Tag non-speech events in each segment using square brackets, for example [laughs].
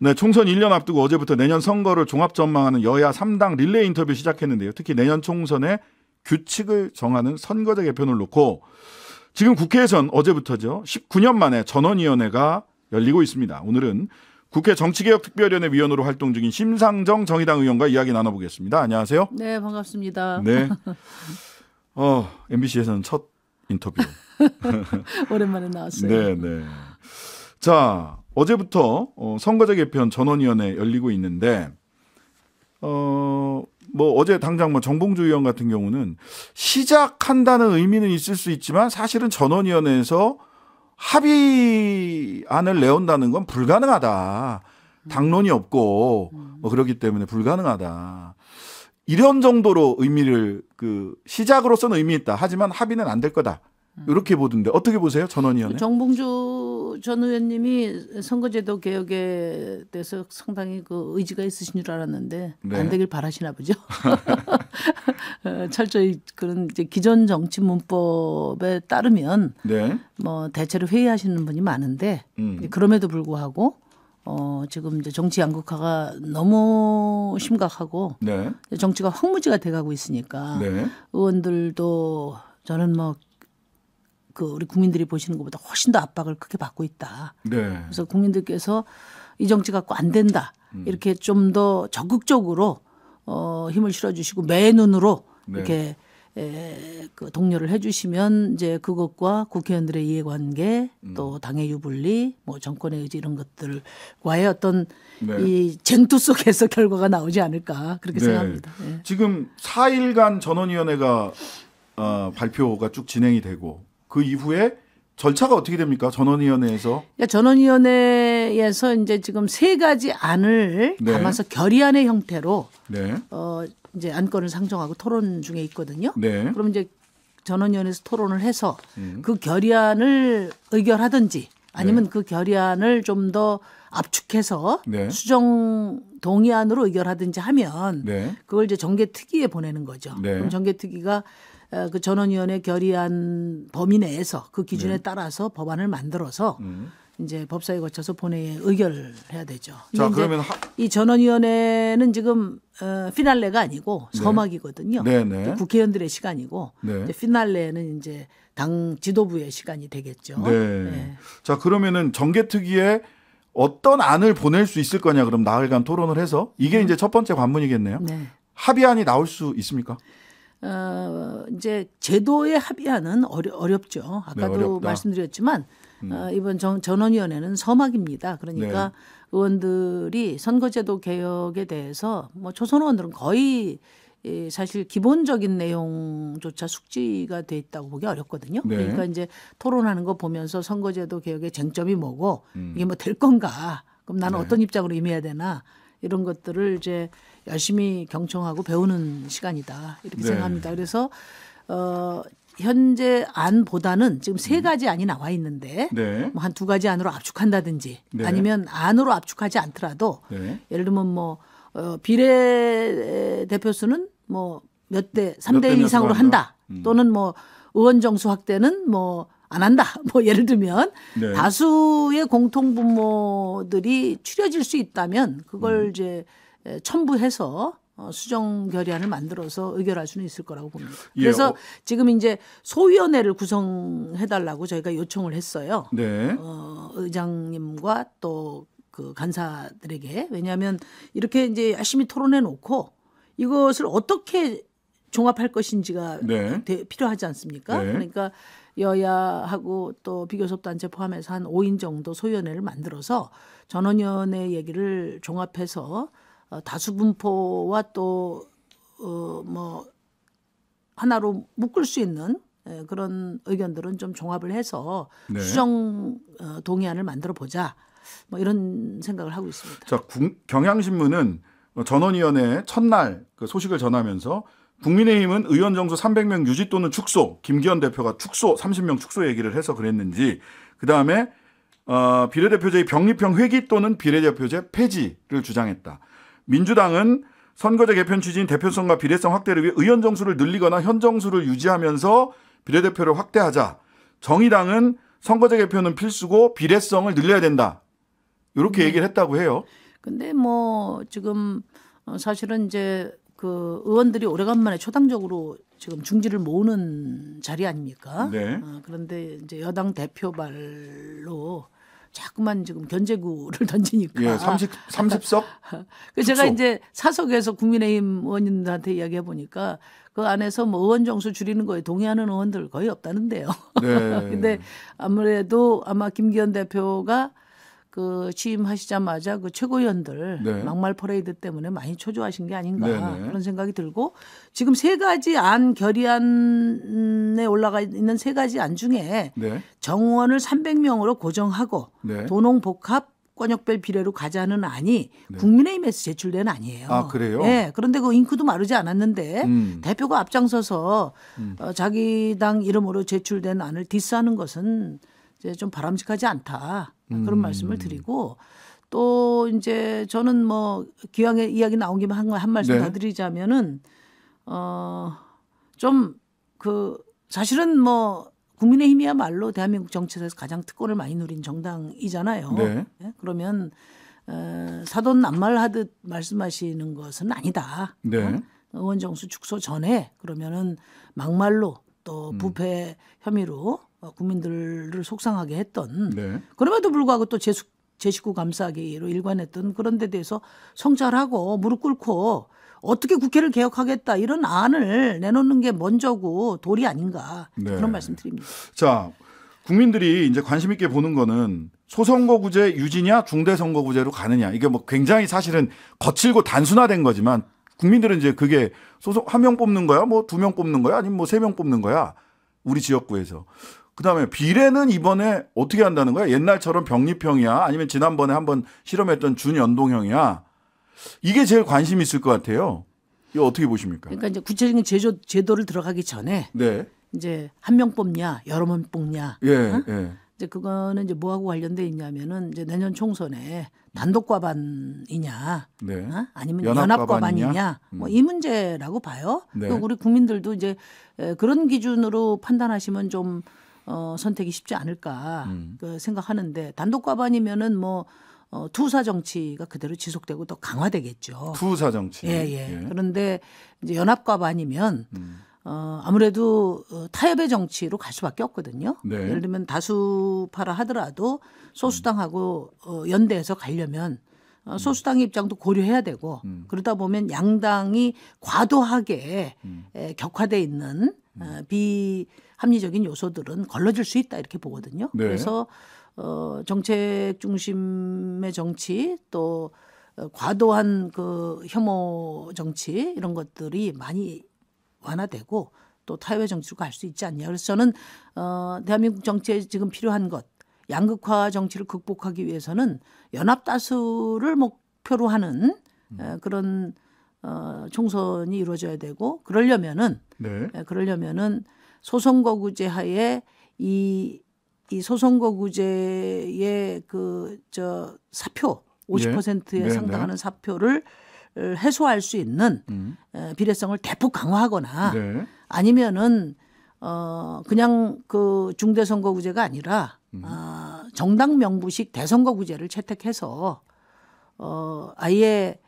네, 총선 1년 앞두고 어제부터 내년 선거를 종합 전망하는 여야 3당 릴레이 인터뷰 시작했는데요. 특히 내년 총선에 규칙을 정하는 선거제 개편을 놓고 지금 국회에선 어제부터죠. 19년 만에 전원위원회가 열리고 있습니다. 오늘은 국회 정치개혁특별위원회 위원으로 활동 중인 심상정 정의당 의원과 이야기 나눠보겠습니다. 안녕하세요. 네, 반갑습니다. 네. 어, MBC에서는 첫 인터뷰. [laughs] 오랜만에 나왔어요. 네, 네. 자, 어제부터 어, 선거제 개편 전원위원회 열리고 있는데 어, 뭐 어제 당장 뭐 정봉주 의원 같은 경우는 시작한다는 의미는 있을 수 있지만 사실은 전원위원회에서 합의안을 내온다는 건 불가능하다. 당론이 없고 뭐 그렇기 때문에 불가능하다. 이런 정도로 의미를 그 시작으로서는 의미 있다. 하지만 합의는 안 될 거다. 음. 이렇게 보던데 어떻게 보세요, 전원위원회? 그 정봉주 전 의원님이 선거제도 개혁에 대해서 상당히 그 의지가 있으신 줄 알았는데 네. 안 되길 바라시나 보죠. [laughs] 철저히 그런 이제 기존 정치 문법에 따르면 네. 뭐 대체로 회의하시는 분이 많은데 음. 그럼에도 불구하고 어, 지금 이제 정치 양극화가 너무 심각하고 네. 정치가 황무지가 돼가고 있으니까 네. 의원들도 저는 뭐그 우리 국민들이 보시는 것보다 훨씬 더 압박을 크게 받고 있다. 네. 그래서 국민들께서 이 정치 갖고 안 된다. 음. 이렇게 좀 더 적극적으로 어 힘을 실어 주시고 매 눈으로 네. 이렇게 에, 그 독려를 해주시면 이제 그것과 국회의원들의 이해관계 음. 또 당의 유불리 뭐 정권의 의지 이런 것들과의 어떤 네. 이 쟁투 속에서 [laughs] 결과가 나오지 않을까 그렇게 네. 생각합니다. 네. 지금 4일간 전원위원회가 어, 발표가 쭉 진행이 되고 그 이후에 절차가 어떻게 됩니까? 전원위원회에서? 예, 전원위원회에서 이제 지금 세 가지 안을 네. 담아서 결의안의 형태로 네. 어 이제 안건을 상정하고 토론 중에 있거든요. 네. 그럼 이제 전원위원회에서 토론을 해서 음. 그 결의안을 의결하든지 아니면 네. 그 결의안을 좀 더 압축해서 네. 수정 동의안으로 의결하든지 하면 네. 그걸 이제 정계 특위에 보내는 거죠. 네. 그럼 정계 특위가 그 전원위원회 결의안 범위 내에서 그 기준에 네. 따라서 법안을 만들어서 음. 이제 법사위 거쳐서 본회의에 의결해야 되죠. 자, 그러면 하... 이 전원위원회는 지금 어, 피날레가 아니고 네. 서막이거든요. 네. 네, 국회의원들의 시간이고 네. 이제 피날레는 이제 당 지도부의 시간이 되겠죠. 네. 네. 자, 그러면은 정계특위에 어떤 안을 보낼 수 있을 거냐 그럼 나흘간 토론을 해서 이게 음. 이제 첫 번째 관문이겠네요. 네. 합의안이 나올 수 있습니까? 어, 이제 제도의 합의안은 어려, 어렵죠. 네, 아까도 네, 말씀드렸지만 음. 어, 이번 정, 전원위원회는 서막입니다. 그러니까 네. 의원들이 선거제도 개혁에 대해서 뭐 초선 의원들은 거의 예, 사실 기본적인 내용조차 숙지가 돼 있다고 보기 어렵거든요. 네. 그러니까 이제 토론하는 거 보면서 선거제도 개혁의 쟁점이 뭐고 음. 이게 뭐 될 건가? 그럼 나는 네. 어떤 입장으로 임해야 되나? 이런 것들을 이제 열심히 경청하고 배우는 시간이다 이렇게 네. 생각합니다. 그래서 어 현재 안보다는 지금 세 음. 가지 안이 나와 있는데 네. 뭐한 두 가지 안으로 압축한다든지 네. 아니면 안으로 압축하지 않더라도 네. 예를 들면 뭐 어, 비례 대표수는 뭐 몇 대, 3대 음. 1 이상으로 한다. 음. 또는 뭐 의원 정수 확대는 뭐 안 한다. [laughs] 뭐 예를 들면 네. 다수의 공통분모들이 추려질 수 있다면 그걸 음. 이제 첨부해서 어, 수정 결의안을 만들어서 의결할 수는 있을 거라고 봅니다. 예, 그래서 예, 어. 지금 이제 소위원회를 구성해달라고 저희가 요청을 했어요. 네. 어, 의장님과 또그 간사들에게 왜냐하면 이렇게 이제 열심히 토론해 놓고 이것을 어떻게 종합할 것인지가 네. 되, 필요하지 않습니까? 네. 그러니까 여야하고 또 비교섭단체 포함해서 한 5인 정도 소위원회를 만들어서 전원위원회 얘기를 종합해서 어, 다수분포와 또 어, 뭐 하나로 묶을 수 있는 에, 예, 그런 의견들은 좀 종합을 해서 네. 수정 어, 동의안을 만들어 보자. 뭐 이런 생각을 하고 있습니다. 자, 경향신문은 전원위원회 첫날 그 소식을 전하면서 국민의힘은 의원 정수 300명 유지 또는 축소, 김기현 대표가 축소, 30명 축소 얘기를 해서 그랬는지, 그 다음에, 어, 비례대표제의 병립형 회기 또는 비례대표제 폐지를 주장했다. 민주당은 선거제 개편 취지 대표성과 비례성 확대를 위해 의원 정수를 늘리거나 현 정수를 유지하면서 비례대표를 확대하자. 정의당은 선거제 개편은 필수고 비례성을 늘려야 된다. 이렇게 네. 얘기를 했다고 해요. 근데 뭐 지금 어, 사실은 이제 그 의원들이 오래간만에 초당적으로 지금 중지를 모으는 자리 아닙니까? 네. 어, 그런데 이제 여당 대표발로 자꾸만 지금 견제구를 [laughs] 던지니까. 예, 30, 30석? [laughs] 그 제가 이제 사석에서 국민의힘 의원님들한테 이야기해 보니까 그 안에서 뭐 의원 정수 줄이는 거에 동의하는 의원들 거의 없다는데요. 네. [laughs] 근데 아무래도 아마 김기현 대표가 그 취임하시자마자 그 최고위원들 네. 막말 퍼레이드 때문에 많이 초조하신 게 아닌가 네네. 네. 그런 생각이 들고 지금 세 가지 안 결의안에 올라가 있는 세 가지 안 중에 네. 정원을 300명으로 고정하고 네. 도농 복합 권역별 비례로 가자는 안이 네. 국민의힘에서 제출된 안이에요. 아 그래요? 네. 그런데 그 잉크도 마르지 않았는데 음. 대표가 앞장서서 음. 어, 자기 당 이름으로 제출된 안을 디스하는 것은 이제 좀 바람직하지 않다 음. 그런 음. 말씀을 드리고 또 이제 저는 뭐 기왕에 이야기 나온 김에 한, 한 말씀 네. 다 드리자면은 어 좀 그 사실은 뭐 국민의힘이야말로 대한민국 정치에서 가장 특권을 많이 누린 정당이잖아요. 네. 예? 그러면 어, 사돈 낱말 하듯 말씀하시는 것은 아니다. 네. 어? 의원 정수 축소 전에 그러면은 막말로 또 음. 부패 음. 혐의로 어, 국민들을 속상하게 했던 네. 그럼에도 불구하고 또 제 식구 감사하기로 일관했던 그런 데 대해서 성찰하고 무릎 꿇고 어떻게 국회를 개혁하겠다 이런 안을 내놓는 게 먼저고 도리 아닌가 네. 그런 말씀드립니다. 자 국민들이 이제 관심 있게 보는 거는 소선거구제 유지냐 중대선거구제로 가느냐 이게 뭐 굉장히 사실은 거칠고 단순화된 거지만 국민들은 이제 그게 소속 한 명 뽑는 거야 뭐 두 명 뽑는 거야 아니면 뭐 세 명 뽑는 거야 우리 지역구에서 그다음에 비례는 이번에 어떻게 한다는 거야? 옛날처럼 병립형이야? 아니면 지난번에 한번 실험했던 준연동형이야? 이게 제일 관심 있을 것 같아요. 이거 어떻게 보십니까? 그러니까 이제 구체적인 제조 제도를 들어가기 전에 네. 이제 한 명 뽑냐, 여러 명 뽑냐. 예, 어? 예. 이제 그거는 이제 뭐하고 관련돼 있냐면은 이제 내년 총선에 단독 과반이냐, 네. 어? 아니면 연합 과반이냐, 음. 뭐이 문제라고 봐요. 네. 우리 국민들도 이제 그런 기준으로 판단하시면 좀 어, 선택이 쉽지 않을까 음. 그 생각하는데 단독 과반이면은 뭐 어, 투사 정치가 그대로 지속되고 더 강화되겠죠. 투사 정치. 예, 예. 예. 그런데 이제 연합과 반이면 음. 어, 아무래도 어, 타협의 정치로 갈 수밖에 없거든요. 네. 예를 들면 다수파라 하더라도 소수당하고 어, 연대해서 가려면 어, 소수당의 입장도 고려해야 되고 음. 그러다 보면 양당이 과도하게 음. 에, 격화돼 있는 어, 비합리적인 요소들은 걸러질 수 있다 이렇게 보거든요. 네. 그래서 어, 정책 중심의 정치 또 어, 과도한 그 혐오 정치 이런 것들이 많이 완화되고 또 타협의 정치로 갈 수 있지 않냐. 그래서 저는 어, 대한민국 정치에 지금 필요한 것 양극화 정치를 극복하기 위해서는 연합 다수를 목표로 하는 음. 그런 어, 총선이 이루어져야 되고 그러려면은 네. 그러려면은 소선거구제 하에 이, 이 소선거구제의 그 저 사표 50%에 예. 네, 네. 상당하는 사표를 해소할 수 있는 음. 비례성을 대폭 강화하거나 네. 아니면은 어 그냥 그 중대선거구제가 아니라 어, 정당 명부식 대선거구제를 채택해서 어, 아예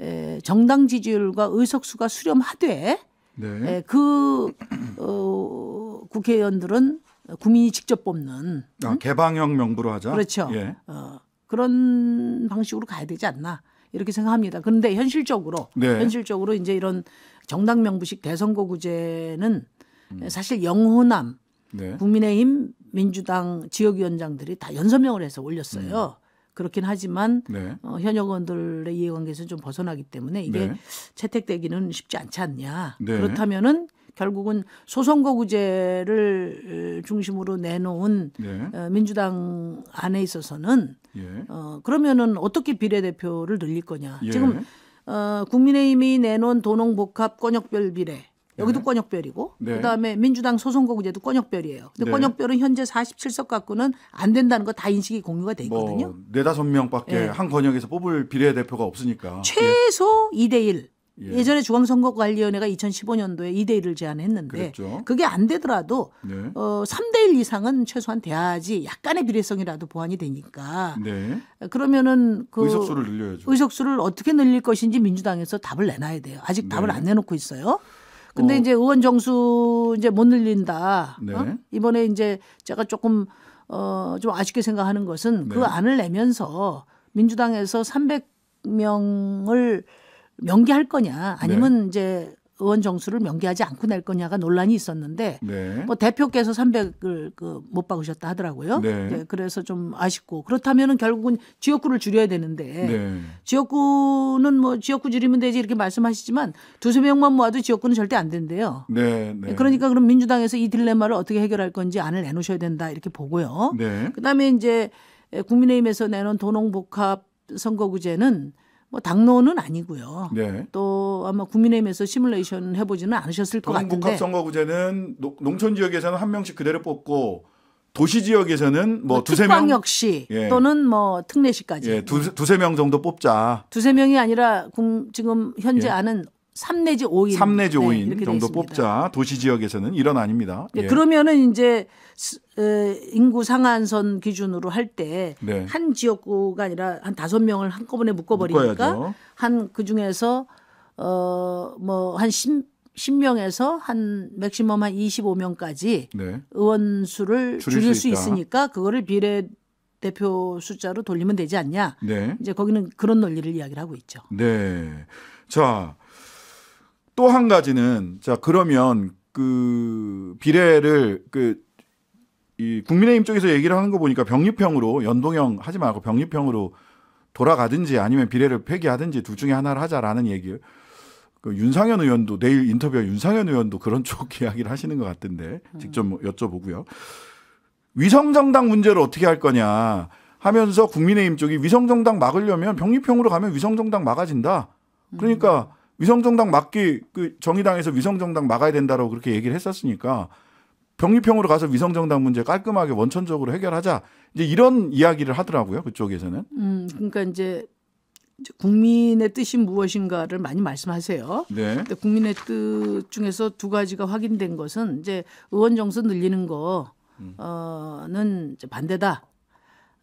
에, 정당 지지율과 의석수가 수렴하되 네. 에, 그 어, 국회의원들은 국민이 직접 뽑는 아, 응? 개방형 명부로 하자. 그렇죠. 예. 어, 그런 방식으로 가야 되지 않나 이렇게 생각합니다. 그런데 현실적으로 네. 현실적으로 이제 이런 정당 명부식 대선거구제는 음. 사실 영호남 네. 국민의힘 민주당 지역위원장들이 다 연서명을 해서 올렸어요. 음. 그렇긴 하지만 네. 어, 현역 의원들의 이해관계에서 좀 벗어나기 때문에 이게 네. 채택되기는 쉽지 않지 않냐. 네. 그렇다면은 결국은 소선거구제를 중심으로 내놓은 네. 어, 민주당 안에 있어서는 예. 어, 그러면은 어떻게 비례대표를 늘릴 거냐. 예. 지금 어, 국민의힘이 내놓은 도농복합 권역별 비례 여기도 네. 권역별이고 네. 그다음에 민주당 소선거구제도 권역별이에요. 근데 네. 권역별은 현재 47석 갖고는 안 된다는 거 다 인식이 공유가 돼 있거든요. 뭐 네다섯 명밖에 네. 한 권역에서 뽑을 비례대표가 없으니까 최소 예. 2대 1. 예. 전에 중앙선거관리위원회가 2015년도에 2대 1을 제안했는데 그랬죠. 그게 안 되더라도 네. 어 3대 1 이상은 최소한 돼야지 약간의 비례성이라도 보완이 되니까. 네. 그러면은 그 의석수를 늘려야죠. 의석수를 어떻게 늘릴 것인지 민주당에서 답을 내놔야 돼요. 아직 답을 네. 안 내놓고 있어요. 근데 어. 이제 의원 정수 이제 못 늘린다. 네. 어? 이번에 이제 제가 조금 어, 좀 아쉽게 생각하는 것은 그 네. 그 안을 내면서 민주당에서 300명을 명기할 거냐 아니면 네. 이제 의원 정수를 명기하지 않고 낼 거냐가 논란이 있었는데 네. 뭐 대표께서 300을 그못 박으셨다 하더라고요. 네. 네. 그래서 좀 아쉽고 그렇다면은 결국은 지역구를 줄여야 되는데 네. 지역구는 뭐 지역구 줄이면 되지 이렇게 말씀하시지만 두세 명만 모아도 지역구는 절대 안 된대요. 네. 네. 네 그러니까 그럼 민주당에서 이 딜레마를 어떻게 해결할 건지 안을 내놓으셔야 된다 이렇게 보고요. 네. 그다음에 이제 국민의힘에서 내놓은 도농복합 선거구제는 뭐 당론은 아니고요. 네. 또 아마 국민의힘에서 시뮬레이션 해보지는 않으셨을 것 같은데. 동북합선거구제는 농촌 지역에서는 한 명씩 그대로 뽑고 도시 지역에서는 뭐, 뭐 두세 명 역시 예. 또는 뭐 특례시까지 예, 두, 두세 명 정도 뽑자. 두세 명이 아니라 지금 현재 예. 아는 삼 내지 오인삼 내지 오인 네, 정도 뽑자. 도시 지역에서는 이런 아닙니다. 네, 예. 그러면은 이제 인구 상한선 기준으로 할 때한 네. 지역구가 아니라 한 다섯 명을 한꺼번에 묶어 버리니까 한 그 중에서 어 뭐한 10, 명에서한 맥시멈 한 25명까지 의원 수를 줄일, 줄일 수, 수 있으니까 그거를 비례 대표 숫자로 돌리면 되지 않냐. 네. 이제 거기는 그런 논리를 이야기를 하고 있죠. 네. 자, 또한 가지는 자 그러면 그 비례를 그 이 국민의힘 쪽에서 얘기를 하는 거 보니까 병립형으로 연동형 하지 말고 병립형으로 돌아가든지 아니면 비례를 폐기하든지 둘 중에 하나를 하자라는 얘기를 그 윤상현 의원도 내일 인터뷰에 윤상현 의원도 그런 [laughs] 쪽 이야기를 하시는 것 같은데 직접 뭐 여쭤보고요. 위성정당 문제를 어떻게 할 거냐 하면서 국민의힘 쪽이 위성정당 막으려면 병립형으로 가면 위성정당 막아진다. 그러니까 위성정당 막기 그 정의당에서 위성정당 막아야 된다라고 그렇게 얘기를 했었으니까 병립형으로 가서 위성정당 문제 깔끔하게 원천적으로 해결하자 이제 이런 이야기를 하더라고요 그쪽에서는. 음 그러니까 이제 국민의 뜻이 무엇인가를 많이 말씀하세요. 네. 근데 국민의 뜻 중에서 두 가지가 확인된 것은 이제 의원 정수 늘리는 거는 이제 반대다.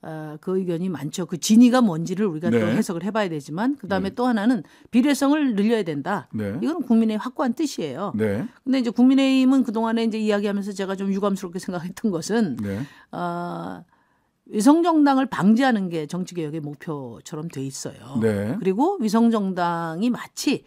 어, 그 의견이 많죠. 그 진위가 뭔지를 우리가 네. 또 해석을 해봐야 되지만 그 다음에 네. 음. 또 하나는 비례성을 늘려야 된다. 네. 이건 국민의 확고한 뜻이에요. 네. 근데 이제 국민의힘은 그 동안에 이제 이야기하면서 제가 좀 유감스럽게 [laughs] 생각했던 것은 어, 위성정당을 방지하는 게 정치개혁의 목표처럼 돼 있어요. 네. 그리고 위성정당이 마치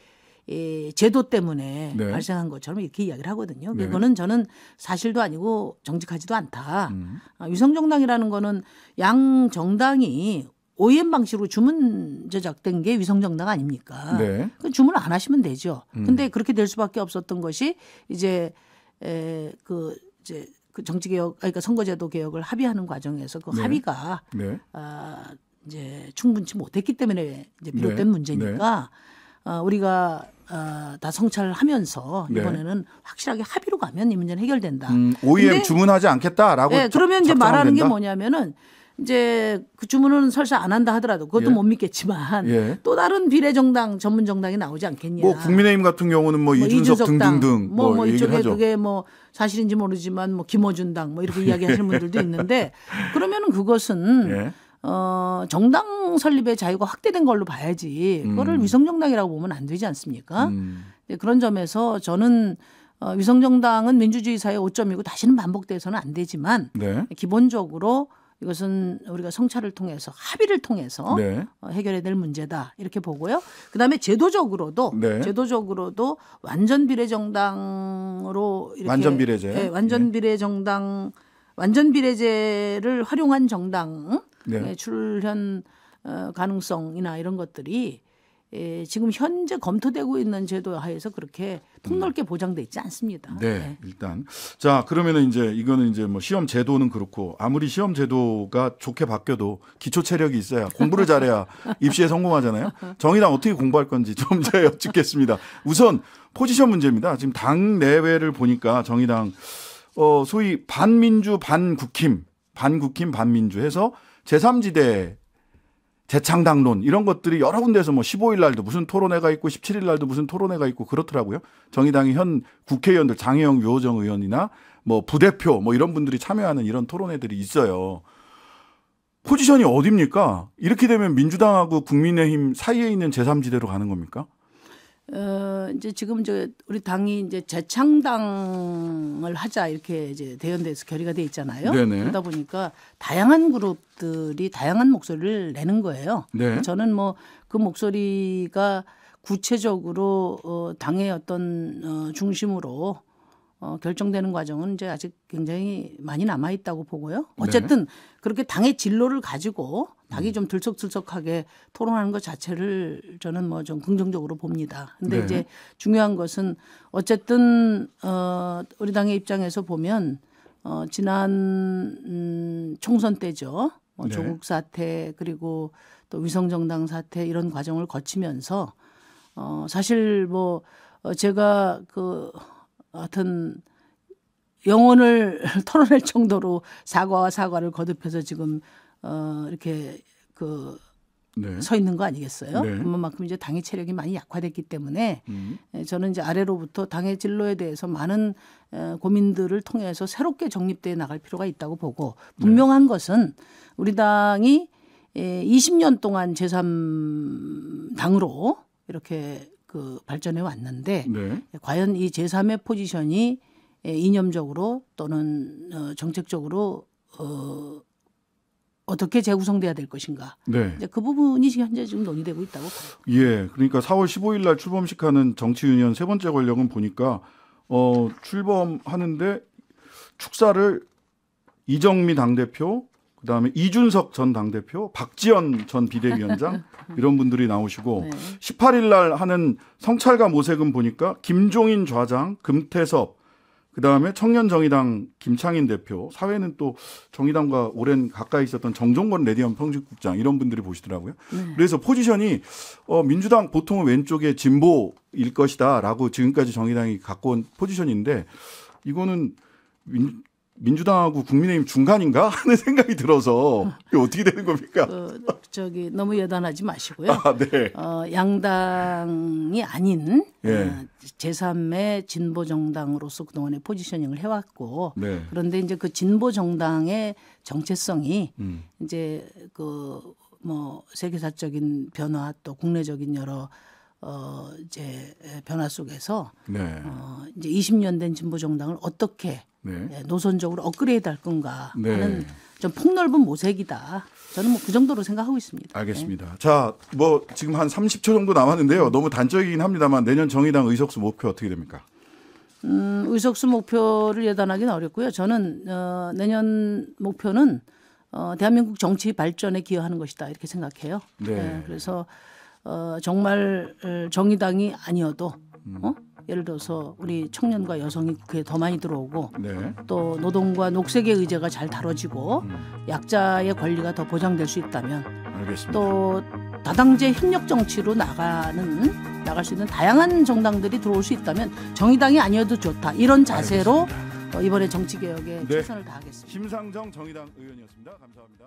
이 제도 때문에 네. 발생한 것처럼 이렇게 이야기를 하거든요. 네. 그거는 저는 사실도 아니고 정직하지도 않다. 음. 아, 위성정당이라는 거는 양 정당이 오엠 방식으로 주문 제작된 게 위성정당 아닙니까? 네. 그 주문을 안 하시면 되죠. 음. 근데 그렇게 될 수밖에 없었던 것이 이제 에그 이제 그 정치 개혁 아, 그러니까 선거제도 개혁을 합의하는 과정에서 그 네. 합의가 네. 아 이제 충분치 못했기 때문에 이제 네. 비롯된 네. 문제니까 어, 우리가 어, 다 성찰하면서 을 네. 이번에는 네. 확실하게 합의로 가면 이 문제는 해결된다. 음, OEM 주문하지 않겠다라고. 네, 그러면 이제 말하는 된다? 게 뭐냐면은 이제 그 주문은 설사 안 한다 하더라도 그것도 예. 못 믿겠지만 예. 또 다른 비례 정당 전문 정당이 나오지 않겠냐. 뭐 국민의힘 같은 경우는 뭐, 뭐 이준석, 이 등등등 뭐, 뭐, 뭐 이쪽에 하죠. 그게 뭐 사실인지 모르지만 뭐 김어준 당 뭐 이렇게 [laughs] 이야기하시는 분들도 있는데 예. 그러면은 그것은 예. 어, 정당 설립의 자유가 확대된 걸로 봐야지 그거를 음. 위성정당이라고 보면 안 되지 않습니까? 음. 네, 그런 점에서 저는 어, 위성정당은 민주주의 사회 의 오점이고 다시는 반복돼서는 안 되지만 네. 기본적으로 이것은 우리가 성찰을 통해서 합의를 통해서 네. 어, 해결해야 될 문제다 이렇게 보고요. 그다음에 제도적으로도 네. 제도적으로도 완전 비례정당으로 이렇게 완전 비례제 네, 완전 예. 비례정당 완전 비례제를 활용한 정당 네. 네. 출현 어, 가능성이나 이런 것들이 예, 지금 현재 검토되고 있는 제도 하에서 그렇게 폭넓게 음. 보장돼 있지 않습니다. 네, 네. 일단 자 그러면은 이제 이거는 이제 뭐 시험 제도는 그렇고 아무리 시험 제도가 좋게 바뀌어도 기초 체력이 있어야 공부를 잘해야 [laughs] 입시에 성공하잖아요. 정의당 어떻게 공부할 건지 좀 여쭙겠습니다. 우선 포지션 문제입니다. 지금 당 내외를 보니까 정의당 어 소위 반민주 반국힘 반국힘 반민주 해서 제3지대 재창당론 이런 것들이 여러 군데서 에뭐 15일 날도 무슨 토론회가 있고 17일 날도 무슨 토론회가 있고 그렇더라고요. 정의당의 현 국회의원들 장혜영 유호정 의원이나 뭐 부대표 뭐 이런 분들이 참여하는 이런 토론회들이 있어요. 포지션이 어딥니까? 이렇게 되면 민주당하고 국민의힘 사이에 있는 제3지대로 가는 겁니까? 어 이제 지금 저 우리 당이 이제 재창당을 하자 이렇게 이제 대연돼서 결의가 돼 있잖아요. 네네. 그러다 보니까 다양한 그룹들이 다양한 목소리를 내는 거예요. 네. 저는 뭐 그 목소리가 구체적으로 어 당의 어떤 어 중심으로 어, 결정되는 과정은 이제 아직 굉장히 많이 남아 있다고 보고요. 네. 어쨌든 네. 그렇게 당의 진로를 가지고 당이 음. 좀 들썩들썩하게 토론하는 것 자체를 저는 뭐 좀 긍정적으로 봅니다. 근데 네. 이제 중요한 것은 어쨌든 어 우리 당의 입장에서 보면 어 지난 음 총선 때죠. 뭐 네. 조국 사태 그리고 또 위성 정당 사태 이런 과정을 거치면서 어 사실 뭐 어, 제가 그 어떤 영혼을 [laughs] 털어낼 정도로 사과와 사과를 거듭해서 지금 어 이렇게 그서 네. 있는 거 아니겠어요? 네. 그만큼 이제 당의 체력이 많이 약화됐기 때문에 음. 예, 저는 이제 아래로부터 당의 진로에 대해서 많은 어, 고민들을 통해서 새롭게 정립돼 나갈 필요가 있다고 보고 네. 분명한 네. 것은 우리 당이 20년 예, 동안 제3당으로 이렇게 그 발전해 왔는데 네. 과연 이 제3의 포지션이 예, 이념적으로 또는 어, 정책적으로 어, 어떻게 재구성돼야 될 것인가. 네. 이제 그 부분이 지금 현재 지금 논의되고 있다고. 봐요. 예, 그러니까 4월 15일 날 출범식하는 정치유니세 번째 권력은 보니까 어, 출범하는데 축사를 이정미 당 대표 그다음에 이준석 전 당대표, 박지원 전 비대위원장 [laughs] 이런 분들이 나오시고 네. 18일 날 하는 성찰과 모색은 보니까 김종인 좌장, 금태섭 그다음에 청년정의당 김창인 대표, 사회는 또 정의당과 오랜 가까이 있었던 정종권 레디언 평직국장 이런 분들이 보시더라고요. 네. 그래서 포지션이 어 민주당 보통은 왼쪽에 진보일 것이다라고 지금까지 정의당이 갖고 온 포지션인데 이거는 민, 민주당하고 국민의힘 중간인가 [laughs] 하는 생각이 들어서 어떻게 되는 겁니까? 그, 저기 너무 여단하지 마시고요. 아, 네. 어, 양당이 아닌 네. 어, 제3의 진보 정당으로서 그동안에 포지셔닝을 해왔고 네. 그런데 이제 그 진보 정당의 정체성이 음. 이제 그 뭐 세계사적인 변화 또 국내적인 여러 어 이제 변화 속에서 네. 어 이제 20년 된 진보 정당을 어떻게 네. 예, 노선적으로 업그레이드할 건가 네. 하는 좀 폭넓은 모색이다. 저는 뭐 그 정도로 생각하고 있습니다. 알겠습니다. 네. 자, 뭐 지금 한 30초 정도 남았는데요. 너무 단적이긴 합니다만 내년 정의당 의석수 목표 어떻게 됩니까? 음, 의석수 목표를 예단하기는 어렵고요. 저는 어, 내년 목표는 어, 대한민국 정치 발전에 기여하는 것이다 이렇게 생각해요. 네. 예, 그래서 어, 정말 어, 정의당이 아니어도 음. 어? 예를 들어서 우리 청년과 여성이 국회에 더 많이 들어오고 네. 또 노동과 녹색의 의제가 잘 다뤄지고 음. 약자의 권리가 더 보장될 수 있다면 알겠습니다. 또 다당제 협력 정치로 나가는 나갈 수 있는 다양한 정당들이 들어올 수 있다면 정의당이 아니어도 좋다 이런 자세로 알 어, 이번에 정치 개혁에 네. 최선을 다하겠습니다. 심상정 정의당 의원이었습니다. 감사합니다.